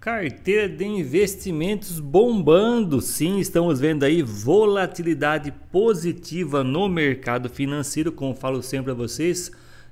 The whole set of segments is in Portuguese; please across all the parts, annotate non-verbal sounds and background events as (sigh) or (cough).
Carteira de investimentos bombando. Sim, estamos vendo aí volatilidade positiva no mercado financeiro, como falo sempre a vocês,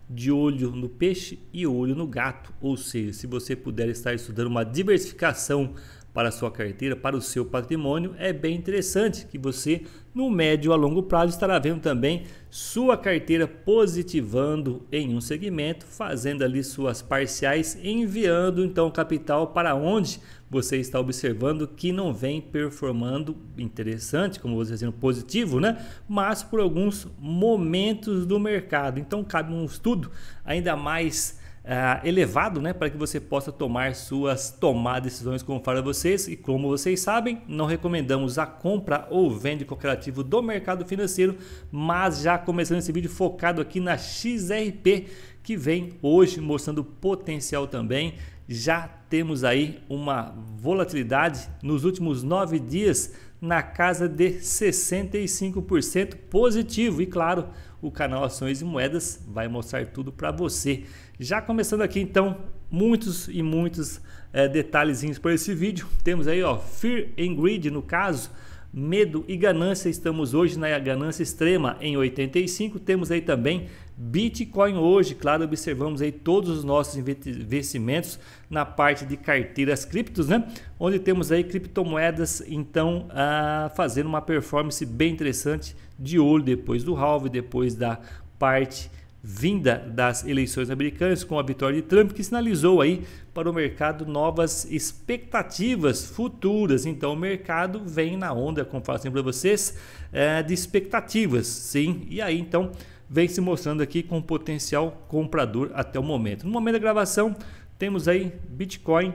de olho no peixe e olho no gato. Ou seja, se você puder estar estudando uma diversificação para a sua carteira, para o seu patrimônio, é bem interessante que você, no médio a longo prazo, estará vendo também sua carteira positivando em um segmento, fazendo ali suas parciais, enviando então capital para onde você está observando que não vem performando interessante, como você dizendo positivo, né? Mas por alguns momentos do mercado. Então cabe um estudo ainda mais ah, elevado, né, para que você possa tomar suas tomar decisões como para vocês. E como vocês sabem, não recomendamos a compra ou venda de qualquer ativo do mercado financeiro, mas já começando esse vídeo focado aqui na XRP que vem hoje mostrando potencial também já temos aí uma volatilidade nos últimos nove dias na casa de 65% positivo. E claro, o canal Ações e Moedas vai mostrar tudo para você. Já começando aqui então, muitos e muitos é, detalhezinhos para esse vídeo. Temos aí ó, Fear and Greed no caso, Medo e Ganância. Estamos hoje na ganância extrema em 85. Temos aí também Bitcoin hoje. Claro, observamos aí todos os nossos investimentos na parte de carteiras criptos, né? Onde temos aí criptomoedas, então, a ah, fazendo uma performance bem interessante de olho depois do halve, depois da parte vinda das eleições americanas com a vitória de Trump, que sinalizou aí para o mercado novas expectativas futuras. Então o mercado vem na onda, como falo sempre para vocês, é, de expectativas, sim. E aí então vem se mostrando aqui com potencial comprador até o momento. No momento da gravação temos aí Bitcoin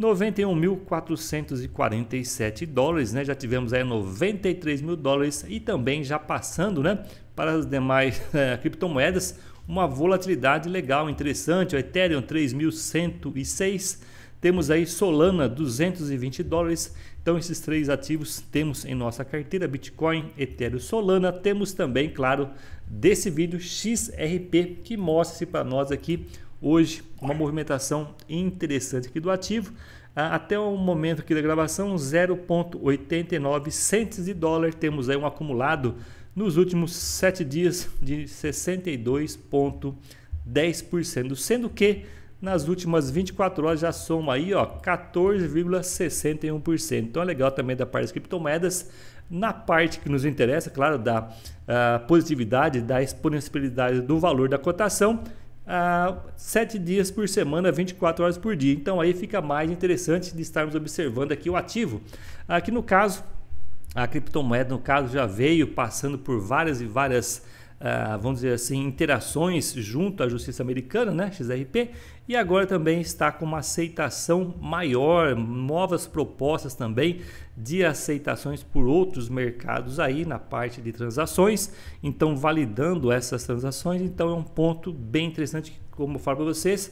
91.447 dólares, né? Já tivemos aí 93 mil dólares e também já passando, né? Para as demais é, (laughs) criptomoedas, uma volatilidade legal, interessante. O Ethereum 3.106, temos aí Solana 220 dólares. Então esses três ativos temos em nossa carteira Bitcoin, Ethereum, Solana. Temos também, claro, desse vídeo XRP que mostra se para nós aqui hoje uma movimentação interessante aqui do ativo. Ah, até o momento aqui da gravação, 0,89 centes de dólar. Temos aí um acumulado nos últimos sete dias de 62,10%, sendo que nas últimas 24 horas já soma aí, ó, 14,61%. Então é legal também da parte das criptomoedas. Na parte que nos interessa, claro, da uh, positividade, da exponencialidade do valor da cotação, a ah, 7 dias por semana, 24 horas por dia. Então aí fica mais interessante de estarmos observando aqui o ativo. Aqui no caso, a criptomoeda, no caso, já veio passando por várias e várias, uh, vamos dizer assim, interações junto à justiça americana, né, XRP, e agora também está com uma aceitação maior, novas propostas também de aceitações por outros mercados aí na parte de transações, então validando essas transações, então é um ponto bem interessante, como eu falo para vocês,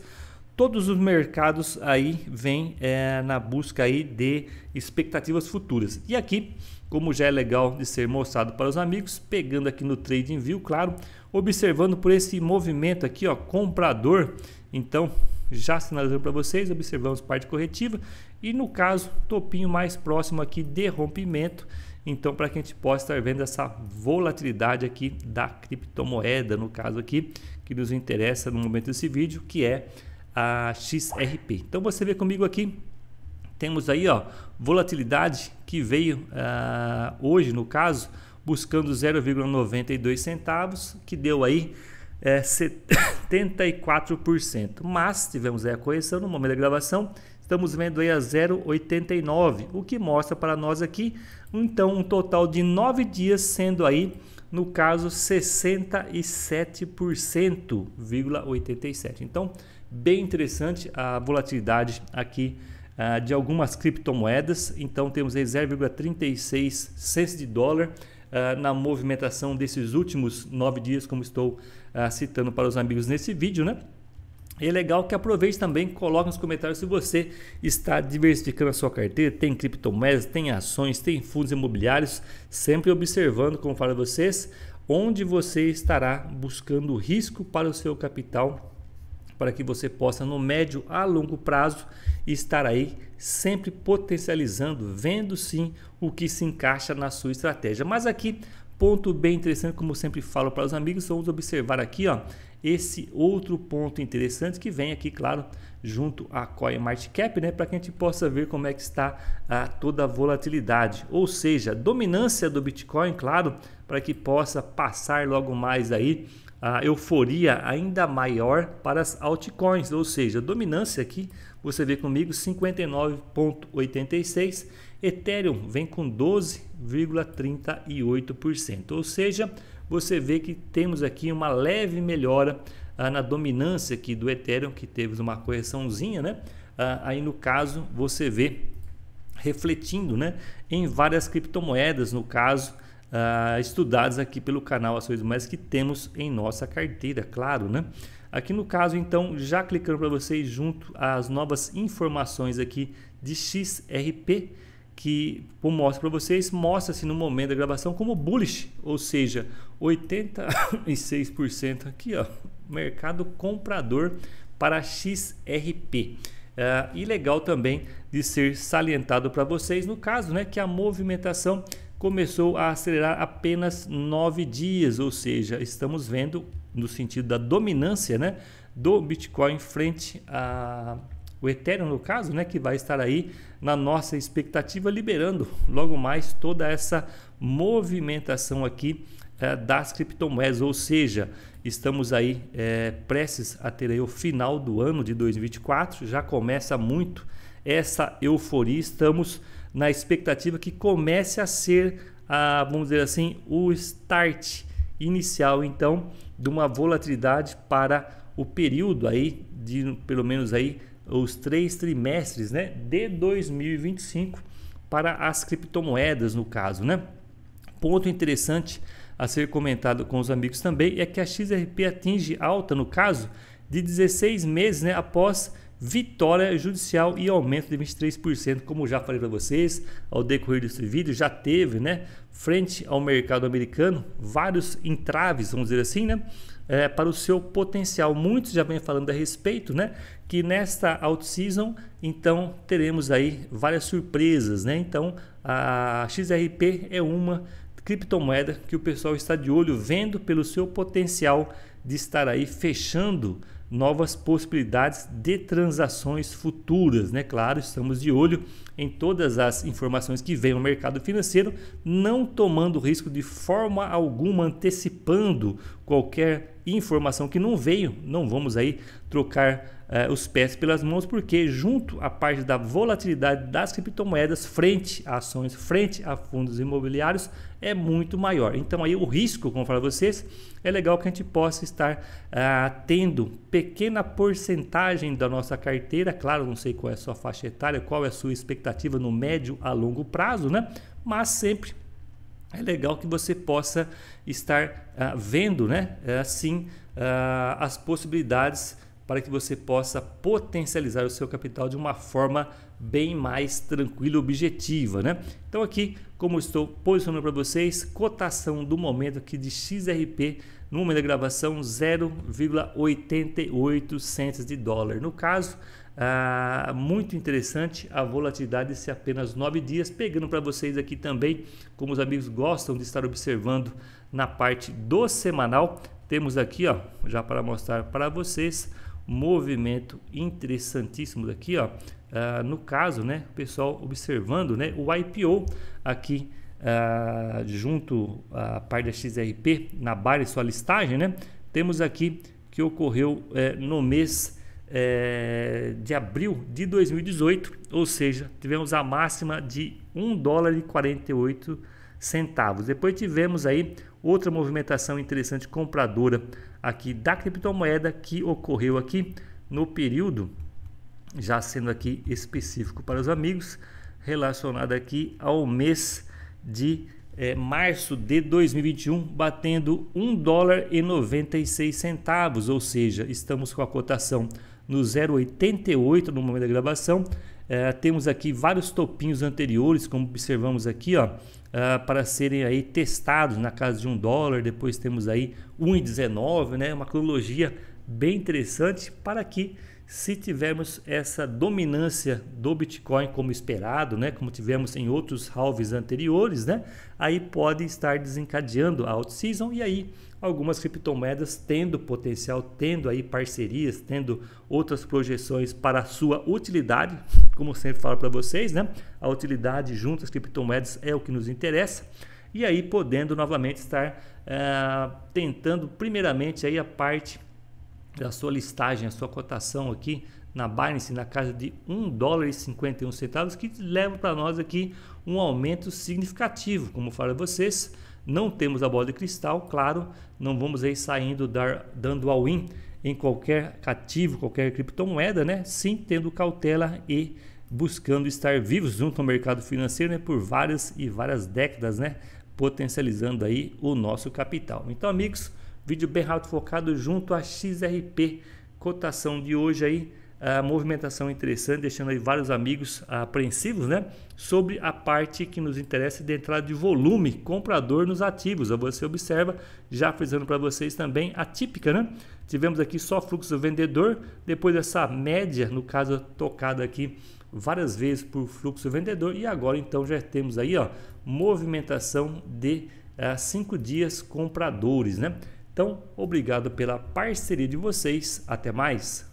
todos os mercados aí vêm é, na busca aí de expectativas futuras. E aqui, como já é legal de ser mostrado para os amigos, pegando aqui no Trading View, claro, observando por esse movimento aqui, ó, comprador. Então, já sinalizando para vocês, observamos parte corretiva e no caso, topinho mais próximo aqui de rompimento. Então, para que a gente possa estar vendo essa volatilidade aqui da criptomoeda, no caso aqui, que nos interessa no momento desse vídeo, que é a XRP. Então você vê comigo aqui, temos aí ó, volatilidade que veio uh, hoje no caso buscando 0,92 centavos, que deu aí é, eh, 74%. Mas tivemos aí a correção no momento da gravação, estamos vendo aí a 0,89, o que mostra para nós aqui então um total de 9 dias sendo aí no caso 67,87. Então, bem interessante a volatilidade aqui uh, de algumas criptomoedas. Então temos aí 0,36 cents de dólar uh, na movimentação desses últimos nove dias, como estou uh, citando para os amigos nesse vídeo, né? É legal que aproveite também, coloque nos comentários se você está diversificando a sua carteira, tem criptomoedas, tem ações, tem fundos imobiliários, sempre observando, como falo a vocês, onde você estará buscando risco para o seu capital para que você possa, no médio a longo prazo, estar aí sempre potencializando, vendo sim o que se encaixa na sua estratégia. Mas aqui, ponto bem interessante, como sempre falo para os amigos, vamos observar aqui ó, esse outro ponto interessante que vem aqui, claro, junto à CoinMarketCap, né, para que a gente possa ver como é que está a, ah, toda a volatilidade, ou seja, dominância do Bitcoin, claro, para que possa passar logo mais aí a euforia ainda maior para as altcoins, ou seja, dominância aqui, você vê comigo 59.86, Ethereum vem com 12,38%, ou seja, você vê que temos aqui uma leve melhora ah, na dominância aqui do Ethereum, que teve uma correçãozinha, né? Ah, aí no caso você vê refletindo né, em várias criptomoedas, no caso, ah, estudadas aqui pelo canal Ações Mais que temos em nossa carteira, claro, né? Aqui no caso, então, já clicando para vocês junto às novas informações aqui de XRP, que mostra para vocês, mostra-se no momento da gravação como bullish, ou seja, 86% aqui, ó, mercado comprador para XRP. Uh, ah, e legal também de ser salientado para vocês, no caso, né, que a movimentação começou a acelerar apenas nove dias, ou seja, estamos vendo no sentido da dominância, né, do Bitcoin frente a o Ethereum no caso, né, que vai estar aí na nossa expectativa liberando logo mais toda essa movimentação aqui é, das criptomoedas, ou seja, estamos aí é, prestes a ter aí o final do ano de 2024, já começa muito essa euforia, estamos na expectativa que comece a ser, a, ah, vamos dizer assim, o start inicial então de uma volatilidade para o período aí de pelo menos aí os três trimestres né, de 2025 para as criptomoedas, no caso. Né? Ponto interessante a ser comentado com os amigos também é que a XRP atinge alta, no caso, de 16 meses né, após vitória judicial e aumento de 23%, como já falei para vocês ao decorrer desse vídeo, já teve, né, frente ao mercado americano, vários entraves, vamos dizer assim, né, é, para o seu potencial. Muitos já vêm falando a respeito, né? Que nesta out-season, então, teremos aí várias surpresas, né? Então, a XRP é uma criptomoeda que o pessoal está de olho, vendo pelo seu potencial de estar aí fechando novas possibilidades de transações futuras, né? Claro, estamos de olho em todas as informações que vêm ao mercado financeiro, não tomando risco de forma alguma antecipando qualquer informação que não veio, não vamos aí trocar eh, os pés pelas mãos, porque junto à parte da volatilidade das criptomoedas frente a ações, frente a fundos imobiliários, é muito maior. Então aí o risco, como eu falo vocês, é legal que a gente possa estar ah, tendo pequena porcentagem da nossa carteira, claro, não sei qual é a sua faixa etária, qual é a sua expectativa no médio a longo prazo, né? Mas sempre é legal que você possa estar uh, vendo, né? Eh, assim, uh, as possibilidades para que você possa potencializar o seu capital de uma forma bem mais tranquila e objetiva, né? Então aqui, como estou posicionando para vocês, cotação do momento aqui de XRP no momento da gravação 0,88 centos de dólar. No caso, ah, muito interessante a volatilidade se apenas nove dias, pegando para vocês aqui também, como os amigos gostam de estar observando na parte do semanal. Temos aqui, ó, já para mostrar para vocês, movimento interessantíssimo daqui, ó. Ah, no caso, né, o pessoal observando, né, o IPO aqui ah, junto à parte da XRP na barra e sua listagem, né, temos aqui que ocorreu é, no mês é, de abril de 2018, ou seja, tivemos a máxima de 1 dólar e 48 centavos. Depois tivemos aí outra movimentação interessante compradora aqui da criptomoeda que ocorreu aqui no período, já sendo aqui específico para os amigos, relacionado aqui ao mês de é, março de 2021, batendo 1 dólar e 96 centavos, ou seja, estamos com a cotação no 088 no momento da gravação. É, temos aqui vários topinhos anteriores, como observamos aqui, ó, uh, para serem aí testados na casa de um dólar. Depois temos aí 1,19, né? Uma cronologia bem interessante para que se tivermos essa dominância do Bitcoin como esperado, né, como tivemos em outros halves anteriores, né, aí pode estar desencadeando a out-season e aí algumas criptomoedas tendo potencial, tendo aí parcerias, tendo outras projeções para a sua utilidade, como sempre falo para vocês, né, a utilidade junto às criptomoedas é o que nos interessa e aí podendo novamente estar uh, tentando primeiramente aí a parte da sua listagem, a sua cotação aqui na Binance na casa de 1 dólar e 51 centavos, que leva para nós aqui um aumento significativo. Como falei a vocês, não temos a bola de cristal, claro, não vamos aí saindo dar, dando all-in em qualquer cativo qualquer criptomoeda, né? Sim, tendo cautela e buscando estar vivos junto ao mercado financeiro né? por várias e várias décadas, né? Potencializando aí o nosso capital. Então, amigos, Vídeo bem rápido focado junto a XRP. Cotação de hoje aí, a movimentação interessante, deixando aí vários amigos apreensivos, né? Sobre a parte que nos interessa de entrada de volume comprador nos ativos. Você observa, já frisando para vocês também, a típica, né? Tivemos aqui só fluxo vendedor, depois essa média, no caso tocada aqui várias vezes por fluxo vendedor, e agora então já temos aí, ó, movimentação de uh, cinco dias compradores, né? Então, obrigado pela parceria de vocês. Até mais!